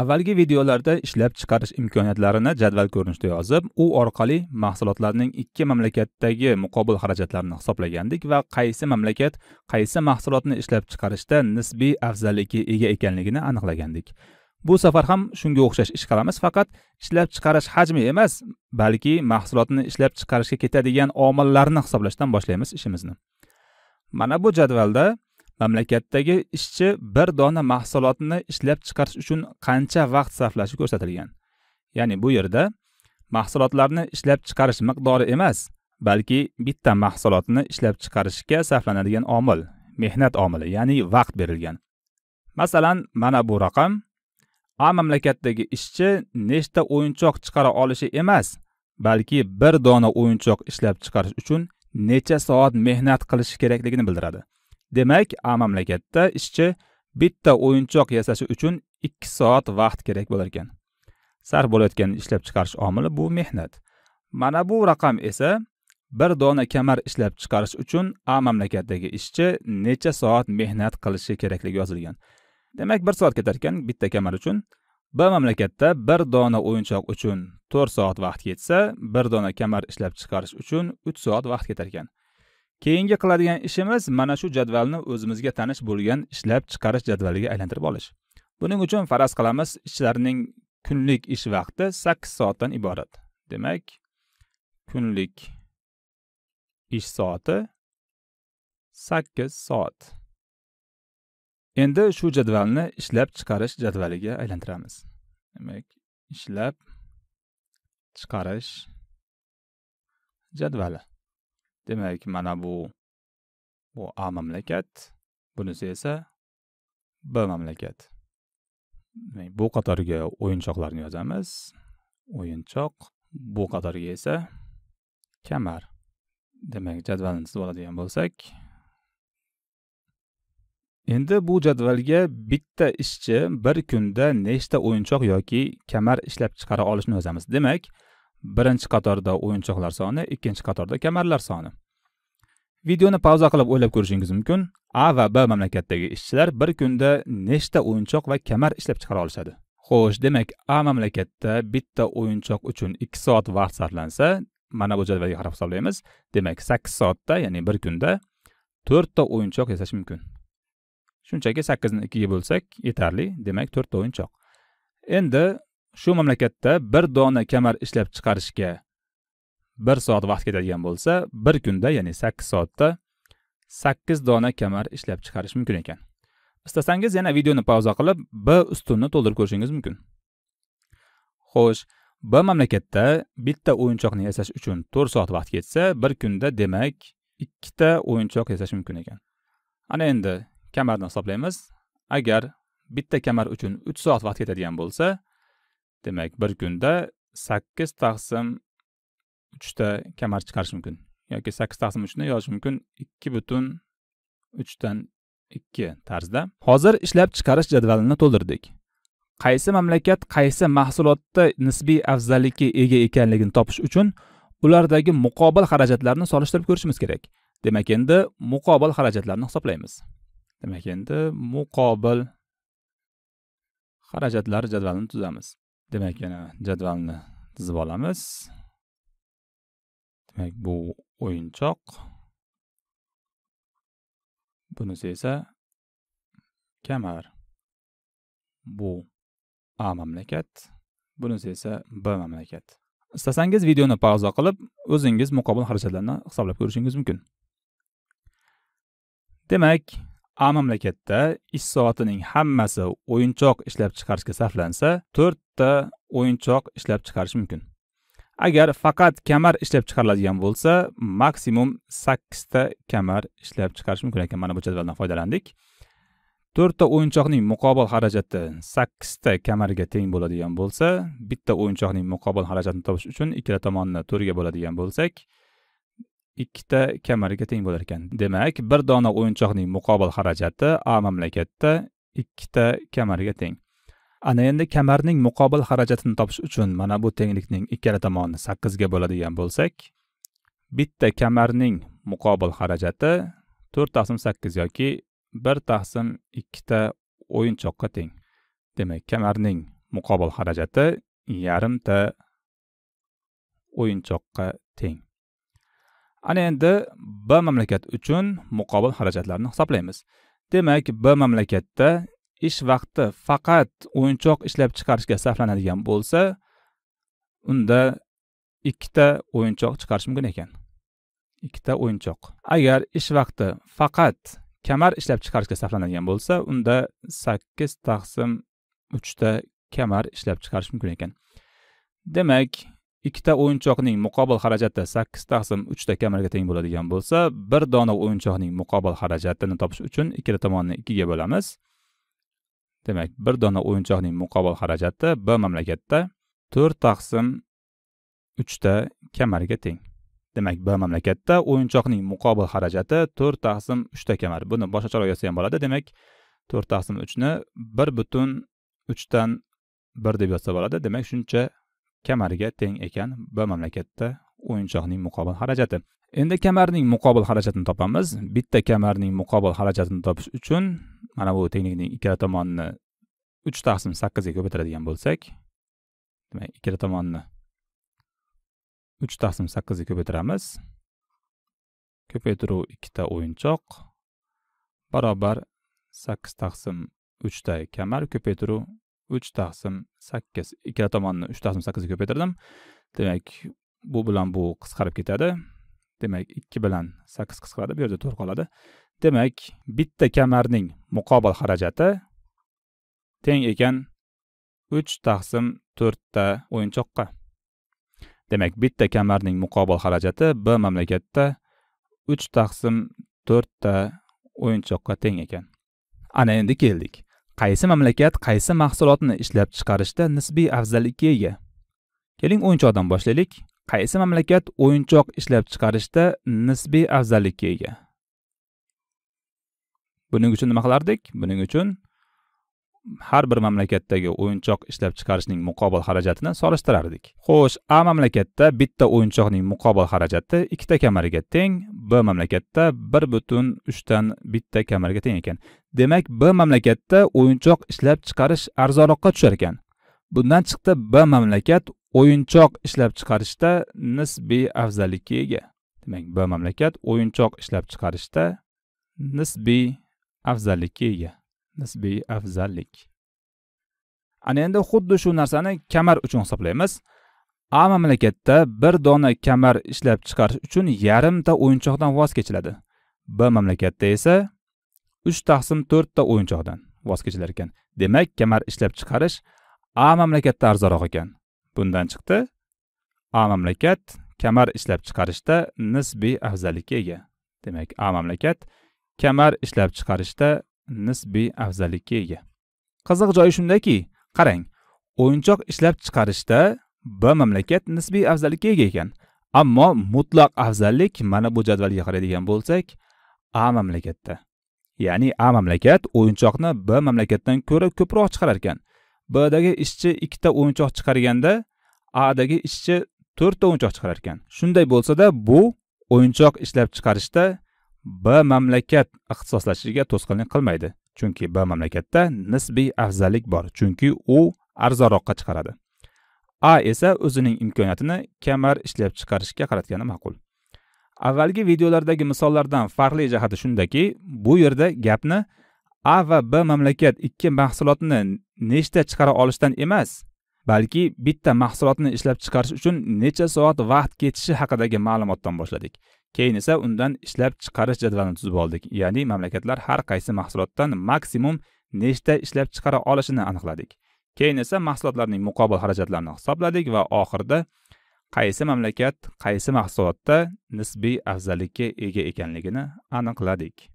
avvalgi videolarda ishlab chiqarish imkoniyatlarini jadval ko'rinishida yozib u orqali mahsulotlarning ikki mamlakatdagi muqobil xarajatlarini hisoblagandik va qaysi mamlakat qaysi mahsulotni ishlab chiqarishda nisbiy afzallikka ega ekanligini aniqlagandik bu safar ham shunga o'xshash ish qilamiz faqat ishlab chiqarish hajmi emas balki mahsulotni ishlab chiqarishga ketadigan omillarni hisoblashdan boshlaymiz ishimizni mana bu jadvalda mamlakatdagi ishchi bir dona mahsulotni ishlab chiqarish uchun qancha vaqt sarflashi ko'rsatilgan ya'ni bu yerda mahsulotlarni ishlab chiqarish miqdori emas balki bitta mahsulotni ishlab chiqarishga sarflanadigan omil mehnat omili ya'ni vaqt berilgan masalan mana bu raqam a mamlakatdagi ishchi nechta o'yinchoq chiqara olishi emas balki bir dona o'yinchoq ishlab chiqarish uchun necha soat mehnat qilishi kerakligini bildiradi demak a mamlakatda ishchi bitta o'yinchoq yasashi uchun ikki soat vaqt kerak bo'lar ekan sarf bo'layotgan ishlab chiqarish omili bu mehnat mana bu raqam esa bir dona kamar ishlab chiqarish uchun a mamlakatdagi ishchi necha soat mehnat qilishi kerakligi yozilgan demak bir soat ketar ekan bitta kamar uchun b mamlakatda bir dona o'yinchoq uchun to'rt soat vaqt ketsa bir dona kamar ishlab chiqarish uchun uch soat vaqt ketar ekan keyingi qiladigan ishimiz mana shu jadvalni o'zimizga tanish bo'lgan ishlab chiqarish jadvaliga aylantirib olish buning uchun faraz qilamiz ishchilarning kunlik ish vaqti sakkiz soatdan iborat demak kunlik ish soati sakkiz soat endi shu jadvalni ishlab chiqarish jadvaliga aylantiramiz demak ishlab chiqarish jadvali demak mana bu bu a mamlakat bunisi esa b mamlakat demak bu qatorga o'yinchoqlarni yozamiz o'yinchoq bu qatorga esa kamar demak jadvalni tuzib oladigan bo'lsak endi bu jadvalga bitta ishchi bir kunda nechta o'yinchoq yoki kamar ishlab chiqara olishini yozamiz demak birinchi qatorda o'yinchoqlar soni ikkinchi qatorda kamarlar soni videoni pauza qilib o'ylab ko'rishingiz mumkin a va b mamlakatdagi ishchilar bir kunda nechta o'yinchoq va kamar ishlab chiqara olishadi xo'sh demak a mamlakatda bitta o'yinchoq uchun ikki soat vaqt sarflansa mana bu jadvalga qarab hisoblaymiz demak sakkiz soatda ya'ni bir kunda to'rtta o'yinchoq yasash mumkin shunchaki sakkizni ikkiga bo'lsak yetarli demak to'rtta o'yinchoq endi shu mamlakatda bir dona kamar ishlab chiqarishga bir soat vaqt ketadigan bo'lsa bir kunda ya'ni sakkiz soatda sakkiz dona kamar ishlab chiqarish mumkin ekan istasangiz yana videoni pauza qilib b ustunni to'ldirib ko'rishingiz mumkin xo'sh b mamlakatda bitta o'yinchoqni yasash uchun to'rt soat vaqt ketsa bir kunda demak ikkita o'yinchoq yasash mumkin ekan ana endi kamarni hisoblaymiz agar bitta kamar uchun uch soat vaqt ketadigan bo'lsa demak bir kunda sakkiz taqsim uchta kamar chiqarish mumkin yoki sakkiz taqsim uchni yozish mumkin ikki butun uchdan ikki tarzda hozir ishlab chiqarish jadvalini to'ldirdik qaysi mamlakat qaysi mahsulotda nisbiy afzallikka ega ekanligini topish uchun ulardagi muqobil xarajatlarni solishtirib ko'rishimiz kerak demak endi muqobil xarajatlarni hisoblaymiz demak endi muqobil xarajatlar jadvalini tuzamiz demak yana jadvalni tizib olamiz demak bu o'yinchoq bunisi esa kamar bu a mamlakat bunisi esa b mamlakat istasangiz videoni pauza qilib o'zingiz muqobil xarajatlarni hisoblab ko'rishingiz mumkin demak a mamlakatda ish soatining hammasi o'yinchoq ishlab chiqarishga sarflansa to'rtta o'yinchoq ishlab chiqarish mumkin agar faqat kamar ishlab chiqariladigan bo'lsa maksimum sakkizta kamar ishlab chiqarish mumkin ekan mana bu jadvaldan foydalandik to'rtta o'yinchoqning muqobil xarajati sakkizta kamarga teng bo'ladigan bo'lsa bitta o'yinchoqning muqobil xarajatini topish uchun ikkala tomonni to'rtga bo'ladigan bo'lsak ikkita kamarga teng bo'lar ekan demak bir dona o'yinchoqning muqobil xarajati a mamlakatda ikkita kamarga teng ana endi kamarning muqobil xarajatini topish uchun mana bu tenglikning ikkala tomonini sakkizga bo'ladigan bo'lsak bitta kamarning muqobil xarajati to'rt taqsim sakkiz yoki bir taqsim ikkita o'yinchoqqa teng demak kamarning muqobil xarajati yarimta o'yinchoqqa teng ana endi b mamlakat uchun muqobil xarajatlarni hisoblaymiz demak b mamlakatda ish vaqti faqat o'yinchoq ishlab chiqarishga sarflanadigan bo'lsa unda ikkita o'yinchoq chiqarish mumkin ekan ikkita o'yinchoq agar ish vaqti faqat kamar ishlab chiqarishga sarflanadigan bo'lsa unda sakkiz taqsim uchta kamar ishlab chiqarish mumkin ekan demak ikkita o'yinchoqning muqobil xarajati sakkiz taqsim uchta kamarga teng bo'ladigan bo'lsa bir dona o'yinchoqning muqobil xarajatini topish uchun ikkala tomonni ikkiga bo'lamiz demak bir dona o'yinchoqning muqobil xarajati b mamlakatda to'rt taqsim uchta kamarga teng demak b mamlakatda o'yinchoqning muqobil xarajati to'rt taqsim uchta kamar buni boshqacharoq yozsa ham bo'ladi demak to'rt taqsim uchni bir butun uchdan bir deb yozsa bo'ladi demak shuncha kamariga teng ekan b mamlakatda o'yinchoqning muqobil xarajati endi kamarning muqobil xarajatini topamiz bitta kamarning muqobil xarajatini topish uchun mana bu tenglikning ikkala tomonini uch taqsim sakkizga ko'paytiradigan bo'lsak demak ikkala tomonni uch taqsim sakkizga ko'paytiramiz ko'paytiruv ikkita o'yinchoq barobar sakkiz taqsim uchta kamar ko'paytiruv uch taqsim sakkiz ikkala tomonni uch taqsim sakkizga ko'paytirdim demak bu bilan bu qisqarib ketadi demak ikki bilan sakkiz qisqaradi bu yerda to'rt qoladi demak bitta kamarning muqobil xarajati teng ekan uch taqsim to'rtta o'yinchoqqa demak bitta kamarning muqobil xarajati b mamlakatda uch taqsim to'rtta o'yinchoqqa teng ekan ana endi keldik qaysi mamlakat qaysi mahsulotni ishlab chiqarishda nisbiy afzallikka ega keling o'yinchoqdan boshlaylik qaysi mamlakat o'yinchoq ishlab chiqarishda nisbiy afzallikka ega buning uchun nima qilardik buning uchun har bir mamlakatdagi o'yinchoq ishlab chiqarishning muqobil xarajatini solishtirardik xo'sh a mamlakatda bitta o'yinchoqning muqobil xarajati ikkita kamarga teng b mamlakatda bir butun uchdan bitta kamarga teng ekan demak b mamlakatda o'yinchoq ishlab chiqarish arzonroqqa tushar ekan bundan chiqdi b mamlakat o'yinchoq ishlab chiqarishda nisbiy afzallikka ega demak b mamlakat o'yinchoq ishlab chiqarishda nisbiy afzallikka ega nisbiy afzallik ana endi xuddi shu narsani kamar uchun hisoblaymiz a mamlakatda bir dona kamar ishlab chiqarish uchun yarimta o'yinchoqdan voz kechiladi b mamlakatda esa uch taqsim to'rtta o'yinchoqdan voz kechilar ekan demak kamar ishlab chiqarish a mamlakatda arzonroq ekan bundan chiqdi a mamlakat kamar ishlab chiqarishda nisbiy afzallikka ega demak a mamlakat kamar ishlab chiqarishda nisbiy afzallikka ega qiziq joyi shundaki qarang o'yinchoq ishlab chiqarishda b mamlakat nisbiy afzallikka ega ekan ammo mutlaq afzallik mana bu jadvalga qaraydigan bo'lsak a mamlakatda ya'ni a mamlakat o'yinchoqni b mamlakatdan ko'ra ko'proq chiqarar ekan bdagi ishchi ikkita o'yinchoq chiqarganda adagi ishchi to'rtta o'yinchoq chiqarar ekan shunday bo'lsada bu o'yinchoq ishlab chiqarishda b mamlakat ixtisoslashishiga to'sqinlik qilmaydi chunki b mamlakatda nisbiy afzallik bor chunki u arzonroqqa chiqaradi a esa o'zining imkoniyatini kamar ishlab chiqarishga qaratgani ma'qul avvalgi videolardagi misollardan farqli jihati shundaki bu yerda gapni a va b mamlakat ikki mahsulotni nechta chiqara olishdan emas balki bitta mahsulotni ishlab chiqarish uchun necha soat vaqt ketishi haqidagi ma'lumotdan boshladik keyin esa undan ishlab chiqarish jadvalini tuzib oldik ya'ni mamlakatlar har qaysi mahsulotdan maksimum nechta ishlab chiqara olishini aniqladik keyin esa mahsulotlarning muqobil xarajatlarini hisobladik va oxirida qaysi mamlakat qaysi mahsulotda nisbiy afzallikka ega ekanligini aniqladik